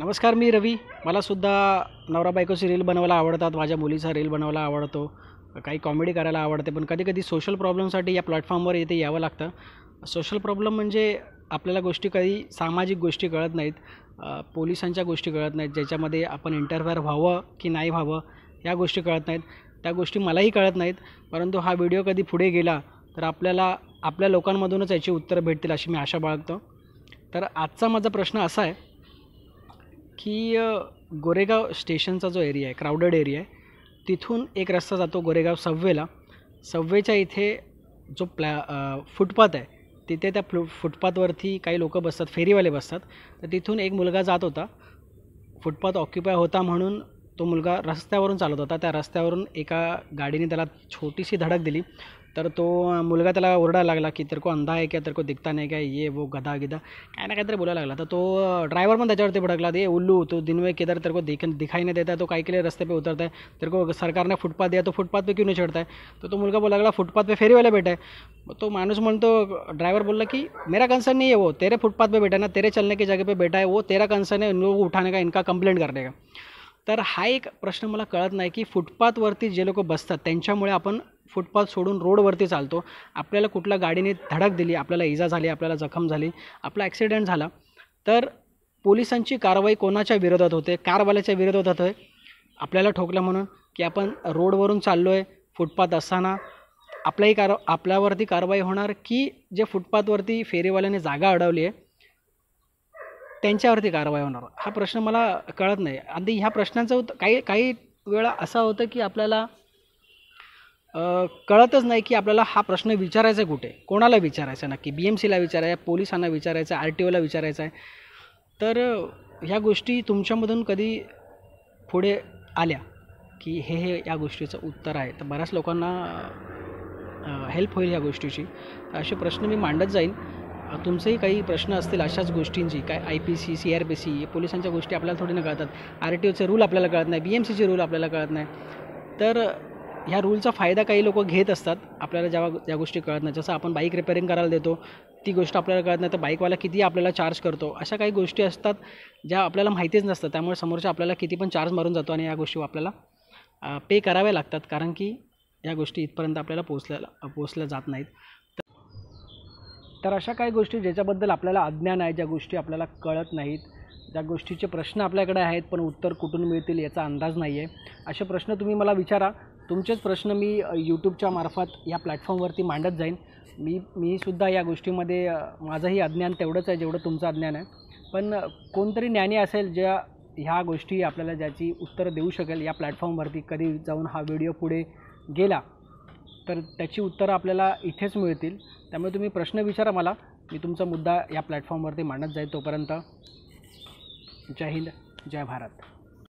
नमस्कार मी रवी मलासुद्धा नवरा बायकोशी रील बनवायला आवडतात माझ्या मुलीचा रील बनवायला आवडतो काही कॉमेडी करायला आवडते पण कधी कधी सोशल प्रॉब्लेमसाठी या प्लॅटफॉर्मवर येते यावं लागतं सोशल प्रॉब्लेम म्हणजे आपल्याला गोष्टी काही सामाजिक गोष्टी कळत नाहीत पोलिसांच्या गोष्टी कळत नाहीत ज्याच्यामध्ये आपण इंटरफेअर व्हावं की नाही व्हावं या गोष्टी कळत नाहीत त्या गोष्टी मलाही कळत नाहीत परंतु हा व्हिडिओ कधी पुढे गेला तर आपल्याला आपल्या लोकांमधूनच याची उत्तरं भेटतील अशी मी आशा बाळगतो तर आजचा माझा प्रश्न असा आहे की गोरेगाव स्टेशनचा जो एरिया आहे क्राऊडेड एरिया आहे तिथून एक रस्ता जातो गोरेगाव सव्वेला सव्वेच्या इथे जो प्लॅ फुटपाथ आहे तिथे त्या फ्लु फुटपाथवरती काही लोक बसतात फेरीवाले बसतात तर तिथून एक मुलगा जात होता फुटपाथ ऑक्युपाय होता म्हणून तो मुलगा रस्त्यावरून चालत होता त्या रस्त्यावरून एका गाडीने त्याला छोटीशी धडक दिली तर तो अं, मुलगा त्याला ओरडा लागला की तेरे को अंधा आहे क्या तेरे को दिखता नाही काय ये वो गधा गिधा काय ना काहीतरी बोलायला लागला तर तो ड्रायव्हर अं, पण त्याच्यावरती भडकला ते उल्लू तो दिन में किधर तेरे को देख दिखाई नहीं देता है तो काही के लिए रस्ते पे उतरता है तेरे को सरकार ने फुटपाथ दिया तो फुटपाथ पे क्यों नहीं चढ़ता है तो तो मुलगा बोला लागला फुटपाथ पे फेरीवाला बेटा है तो माणूस म्हणतो ड्रायव्हर बोलला की मेरा कंसर्न नहीं है वो तेरे फुटपाथ पे बैठा ना तेरे चलने की जगह पे बैठा है वो तेरा कंसर्न है उन लोगों को उठाने का इनका कंप्लेंट करने का तर हा एक प्रश्न मला कळत नाही की फुटपाथवरती जे लोक बसतात त्यांच्यामुळे आपण फुटपाथ सोडून रोडवरती चालतो आपल्याला कुठल्या गाडीने धडक दिली आपल्याला इजा झाली आपल्याला जखम झाली आपला ॲक्सिडेंट झाला तर पोलिसांची कारवाई कोणाच्या विरोधात होते कारवाल्याच्या विरोधात होते आपल्याला ठोकलं म्हणून की आपण रोडवरून चाललो आहे फुटपाथ असताना आपल्याही कार आपल्यावरती कारवाई होणार की जे फुटपाथवरती फेरीवाल्याने जागा अडवली आहे त्यांच्यावरती कारवाई होणार हा प्रश्न मला कळत नाही आणि ह्या प्रश्नांचं काही काही वेळा असं होतं की आपल्याला कळतच नाही की आपल्याला हा प्रश्न विचारायचा कुठे कोणाला विचारायचा नक्की बी एम सीला विचारायचा पोलिसांना विचारायचा आर टी ओला विचारायचा आहे तर ह्या गोष्टी तुमच्यामधून कधी पुढे आल्या की हे हे या गोष्टीचं उत्तर आहे तर बऱ्याच लोकांना हेल्प होईल ह्या गोष्टीची असे प्रश्न मी मांडत जाईन तुमचेही काही प्रश्न असतील अशाच गोष्टींची काय I P C C R P C पोलिसांच्या गोष्टी आपल्याला थोडी न कळतात आर टी ओचे रूल आपल्याला कळत नाही बी एम सीचे रूल आपल्याला कळत नाही तर ह्या रूलचा फायदा काही लोक घेत असतात आपल्याला ज्या ज्या गोष्टी कळत नाही जसं आपण बाईक रिपेअरिंग करायला देतो ती गोष्ट आपल्याला कळत नाही तर बाईकवाला किती आपल्याला चार्ज करतो अशा काही गोष्टी असतात ज्या आपल्याला माहितीच नसतात त्यामुळे समोरच्या आपल्याला किती पण चार्ज मारून जातो आणि या गोष्टी आपल्याला पे कराव्या लागतात कारण की या गोष्टी इथपर्यंत आपल्याला पोचल्या पोचल्या जात नाहीत तर अशा काही गोष्टी ज्याच्याबद्दल आपल्याला अज्ञान आहे ज्या गोष्टी आपल्याला कळत नाहीत ज्या गोष्टीचे प्रश्न आपल्याकडे आहेत पण उत्तर कुठून मिळतील याचा अंदाज नाही आहे असे प्रश्न तुम्ही मला विचारा तुमचेच प्रश्न मी यूट्यूबच्या मार्फत या प्लॅटफॉर्मवरती मांडत जाईन मी मीसुद्धा या गोष्टीमध्ये माझंही अज्ञान तेवढंच आहे जेवढं तुमचं अज्ञान आहे पण कोणतरी ज्ञानी असेल ज्या ह्या गोष्टी आपल्याला ज्याची उत्तरं देऊ शकेल या प्लॅटफॉर्मवरती कधी जाऊन हा व्हिडिओ पुढे गेला तर त्याची उत्तरं आपल्याला इथेच मिळतील त्यामुळे तुम्ही प्रश्न विचारा मला मी तुमचा मुद्दा या प्लॅटफॉर्मवरती मांडत जाईल तोपर्यंत जय हिंद जय भारत